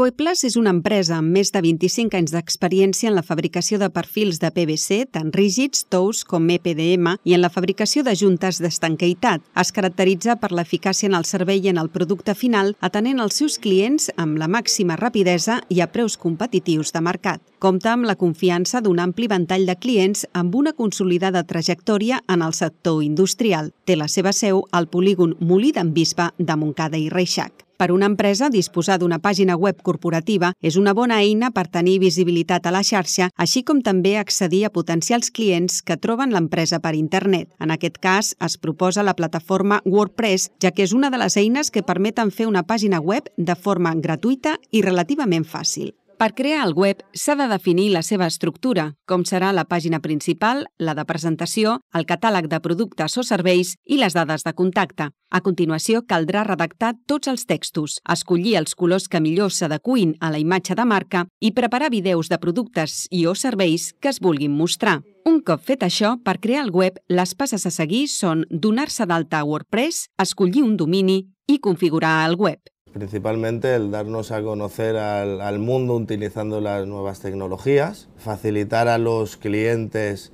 Coiplas és una empresa amb més de 25 anys d'experiència en la fabricació de perfils de PVC, tant rígids, tous com EPDM, i en la fabricació de juntes d'estanqueitat. Es caracteritza per l'eficàcia en el servei i en el producte final, atenent els seus clients amb la màxima rapidesa i a preus competitius de mercat. Compta amb la confiança d'un ampli ventall de clients amb una consolidada trajectòria en el sector industrial. Té la seva seu al polígon Molí d'en Bisbe de Montcada i Reixac. Per una empresa, disposar d'una pàgina web corporativa és una bona eina per tenir visibilitat a la xarxa, així com també accedir a potencials clients que troben l'empresa per internet. En aquest cas, es proposa la plataforma WordPress, ja que és una de les eines que permeten fer una pàgina web de forma gratuïta i relativament fàcil. Per crear el web s'ha de definir la seva estructura, com serà la pàgina principal, la de presentació, el catàleg de productes o serveis i les dades de contacte. A continuació, caldrà redactar tots els textos, escollir els colors que millor s'adecuin a la imatge de marca i preparar vídeos de productes i o serveis que es vulguin mostrar. Un cop fet això, per crear el web, les passes a seguir són donar-se d'alta a WordPress, escollir un domini i configurar el web. Principalmente el darnos a conocer al, mundo utilizando las nuevas tecnologías, facilitar a los clientes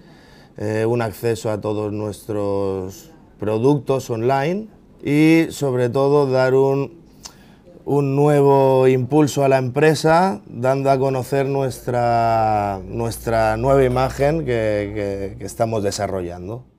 eh, un acceso a todos nuestros productos online y sobre todo dar un, nuevo impulso a la empresa dando a conocer nuestra, nueva imagen que estamos desarrollando.